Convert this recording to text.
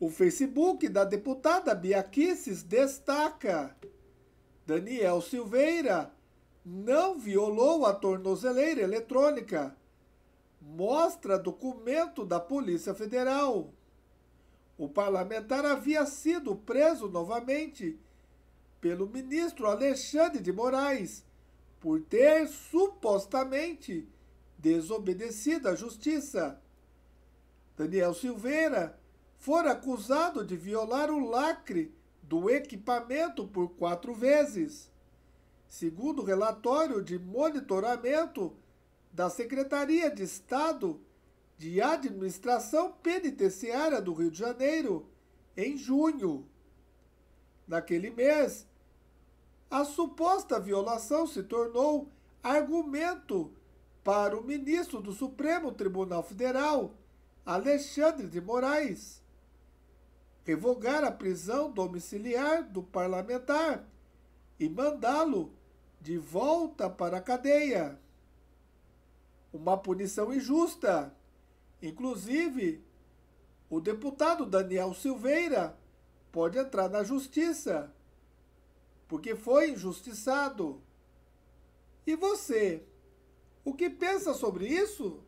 O Facebook da deputada Bia Kicis destaca: Daniel Silveira não violou a tornozeleira eletrônica. Mostra documento da Polícia Federal. O parlamentar havia sido preso novamente pelo ministro Alexandre de Moraes por ter supostamente desobedecido à justiça. Daniel Silveira fora acusado de violar o lacre do equipamento por quatro vezes. Segundo o relatório de monitoramento da Secretaria de Estado de Administração Penitenciária do Rio de Janeiro, em junho. Naquele mês, a suposta violação se tornou argumento para o ministro do Supremo Tribunal Federal, Alexandre de Moraes revogar a prisão domiciliar do parlamentar e mandá-lo de volta para a cadeia. Uma punição injusta. Inclusive, o deputado Daniel Silveira pode entrar na justiça, porque foi injustiçado. E você, o que pensa sobre isso?